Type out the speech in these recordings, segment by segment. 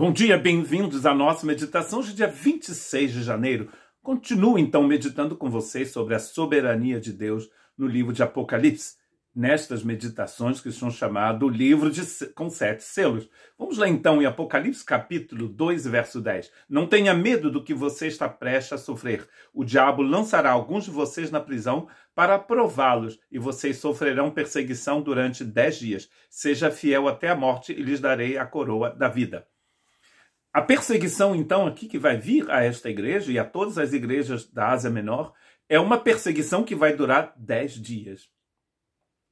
Bom dia, bem-vindos à nossa meditação de dia 26 de janeiro. Continuo então meditando com vocês sobre a soberania de Deus no livro de Apocalipse, nestas meditações que são chamado livro de, com sete selos. Vamos lá então em Apocalipse capítulo 2, verso 10. Não tenha medo do que você está prestes a sofrer. O diabo lançará alguns de vocês na prisão para prová-los, e vocês sofrerão perseguição durante dez dias. Seja fiel até a morte, e lhes darei a coroa da vida. A perseguição, então, aqui que vai vir a esta igreja e a todas as igrejas da Ásia Menor é uma perseguição que vai durar dez dias.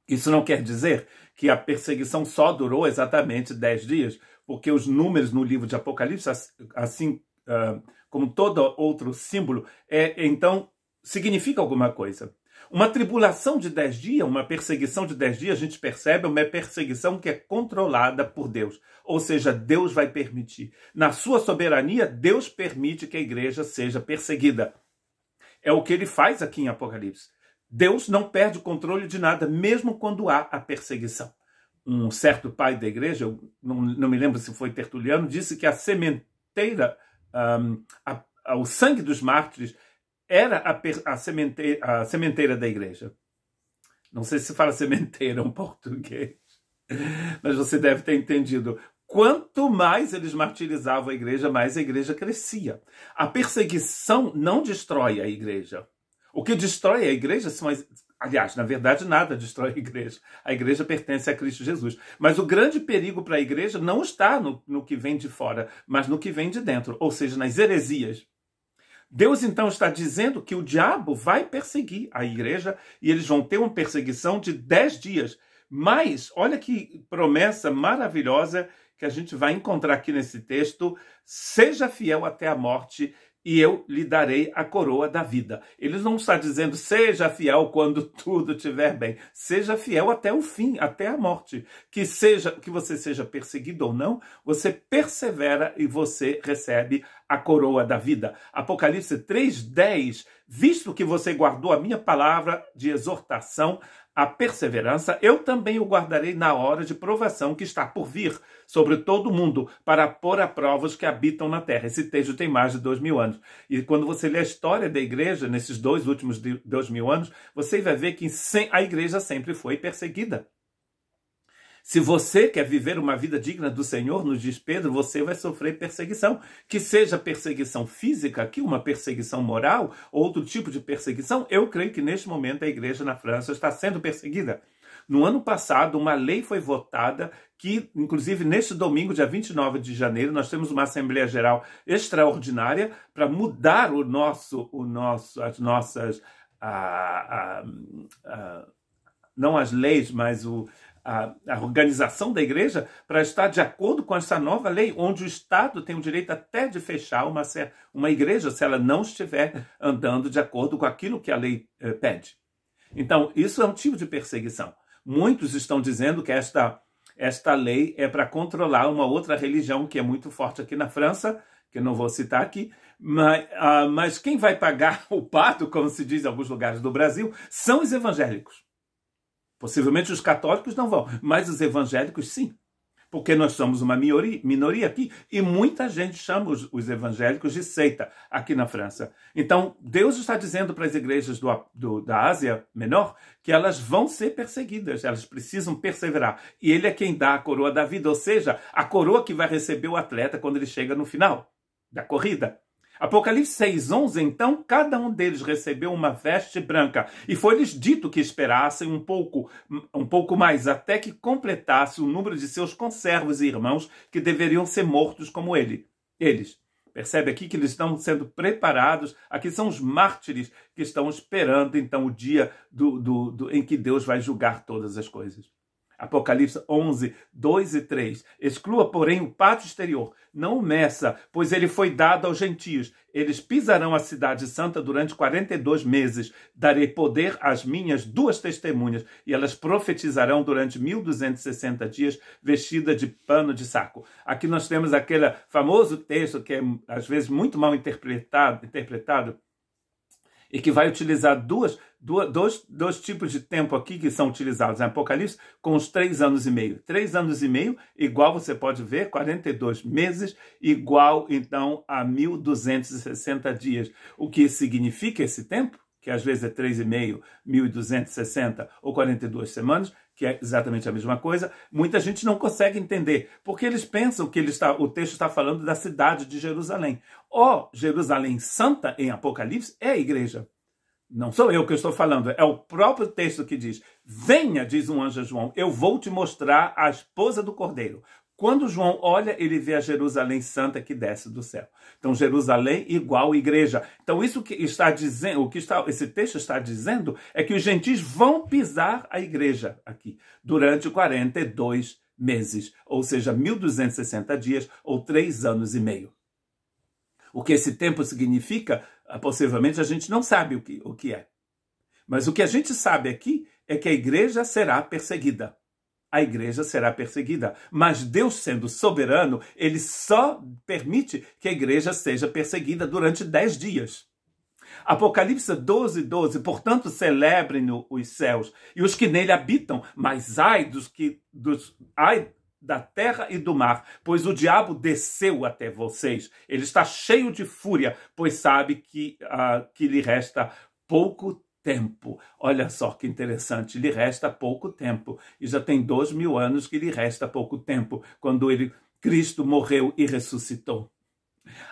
Isso não quer dizer que a perseguição só durou exatamente dez dias, porque os números no livro de Apocalipse, assim ah, como todo outro símbolo, é, então significa alguma coisa. Uma tribulação de dez dias, uma perseguição de dez dias, a gente percebe uma perseguição que é controlada por Deus. Ou seja, Deus vai permitir. Na sua soberania, Deus permite que a igreja seja perseguida. É o que ele faz aqui em Apocalipse. Deus não perde o controle de nada, mesmo quando há a perseguição. Um certo pai da igreja, eu não, não me lembro se foi Tertuliano, disse que a sementeira, um, a, a, o sangue dos mártires, era a, a, a sementeira da igreja. Não sei se fala sementeira em português, mas você deve ter entendido. Quanto mais eles martirizavam a igreja, mais a igreja crescia. A perseguição não destrói a igreja. O que destrói a igreja são as, Aliás, na verdade, nada destrói a igreja. A igreja pertence a Cristo Jesus. Mas o grande perigo para a igreja não está no, no que vem de fora, mas no que vem de dentro, ou seja, nas heresias. Deus então está dizendo que o diabo vai perseguir a igreja e eles vão ter uma perseguição de dez dias. Mas olha que promessa maravilhosa que a gente vai encontrar aqui nesse texto: seja fiel até a morte e eu lhe darei a coroa da vida. Ele não está dizendo seja fiel quando tudo estiver bem, seja fiel até o fim, até a morte. Que seja que você seja perseguido ou não, você persevera e você recebe a coroa da vida. Apocalipse 3:10, visto que você guardou a minha palavra de exortação à perseverança, eu também o guardarei na hora de provação que está por vir sobre todo o mundo para pôr a prova os que habitam na terra. Esse texto tem mais de dois mil anos. E quando você lê a história da igreja nesses dois últimos dois mil anos, você vai ver que a igreja sempre foi perseguida. Se você quer viver uma vida digna do Senhor, nos diz Pedro, você vai sofrer perseguição. Que seja perseguição física aqui, uma perseguição moral, outro tipo de perseguição, eu creio que neste momento a igreja na França está sendo perseguida. No ano passado, uma lei foi votada que, inclusive, neste domingo, dia 29 de janeiro, nós temos uma Assembleia Geral extraordinária para mudar o nosso, o nosso, as nossas. A, a, a, não as leis, mas o, a, a organização da igreja para estar de acordo com essa nova lei, onde o Estado tem o direito até de fechar uma, uma igreja se ela não estiver andando de acordo com aquilo que a lei eh, pede. Então, isso é um tipo de perseguição. Muitos estão dizendo que esta, esta lei é para controlar uma outra religião que é muito forte aqui na França, que eu não vou citar aqui, mas, ah, mas quem vai pagar o pato, como se diz em alguns lugares do Brasil, são os evangélicos. Possivelmente os católicos não vão, mas os evangélicos sim. Porque nós somos uma minoria aqui e muita gente chama os, evangélicos de seita aqui na França. Então, Deus está dizendo para as igrejas do, do, da Ásia Menor que elas vão ser perseguidas, elas precisam perseverar. E Ele é quem dá a coroa da vida, ou seja, a coroa que vai receber o atleta quando ele chega no final da corrida. Apocalipse 6:11, então, cada um deles recebeu uma veste branca, e foi-lhes dito que esperassem um pouco, um pouco mais, até que completasse o número de seus conservos e irmãos que deveriam ser mortos como ele. Eles. Percebe aqui que eles estão sendo preparados, aqui são os mártires que estão esperando, então, o dia do, do, do em que Deus vai julgar todas as coisas. Apocalipse 11, 2 e 3. Exclua, porém, o pátio exterior, não o meça, pois ele foi dado aos gentios. Eles pisarão a cidade santa durante 42 meses. Darei poder às minhas duas testemunhas, e elas profetizarão durante 1260 dias, vestida de pano de saco. Aqui nós temos aquele famoso texto que é, às vezes, muito mal interpretado, interpretado e que vai utilizar duas, duas, dois, dois tipos de tempo aqui que são utilizados em Apocalipse, com os três anos e meio. Três anos e meio, igual você pode ver, 42 meses, igual então a 1.260 dias. O que significa esse tempo? que às vezes é 3,5, 1.260 ou 42 semanas, que é exatamente a mesma coisa, muita gente não consegue entender, porque eles pensam que ele está, o texto está falando da cidade de Jerusalém. Ó, oh, Jerusalém Santa, em Apocalipse, é a igreja. Não sou eu que estou falando, é o próprio texto que diz: Venha, diz um anjo João, eu vou te mostrar a esposa do cordeiro. Quando João olha, ele vê a Jerusalém santa que desce do céu. Então Jerusalém igual igreja. Então isso que está dizendo, o que está, esse texto está dizendo é que os gentis vão pisar a igreja aqui durante 42 meses, ou seja, 1260 dias ou três anos e meio. O que esse tempo significa, ah, possivelmente a gente não sabe o que, o que é. Mas o que a gente sabe aqui é que a igreja será perseguida a igreja será perseguida. Mas Deus, sendo soberano, ele só permite que a igreja seja perseguida durante dez dias. Apocalipse 12, 12. Portanto, celebrem-no os céus e os que nele habitam, mas ai dos que. Dos, ai da terra e do mar, pois o diabo desceu até vocês. Ele está cheio de fúria, pois sabe que, uh, que lhe resta pouco tempo. Olha só que interessante, lhe resta pouco tempo. E já tem dois mil anos que lhe resta pouco tempo, quando ele, Cristo morreu e ressuscitou.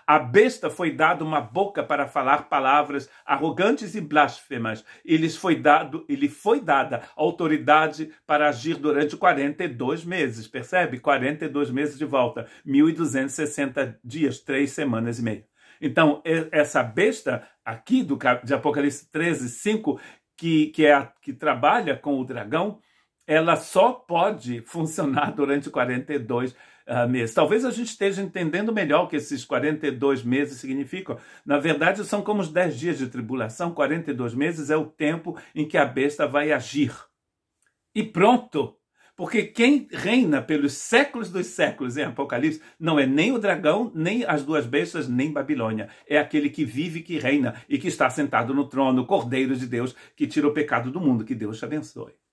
A besta foi dada uma boca para falar palavras arrogantes e blasfemas, e lhes foi dado, ele lhe foi dada autoridade para agir durante 42 meses, percebe? 42 meses de volta, 1260 dias, três semanas e meia. Então, essa besta aqui do, de Apocalipse 13, 5, que, que, é a, que trabalha com o dragão, ela só pode funcionar durante 42 uh, ah, meses. Talvez a gente esteja entendendo melhor o que esses 42 meses significam. Na verdade, são como os 10 dias de tribulação. 42 meses é o tempo em que a besta vai agir. E pronto! Porque quem reina pelos séculos dos séculos em Apocalipse não é nem o dragão, nem as duas bestas, nem Babilônia. É aquele que vive, que reina e que está sentado no trono, Cordeiro de Deus, que tira o pecado do mundo. Que Deus te abençoe.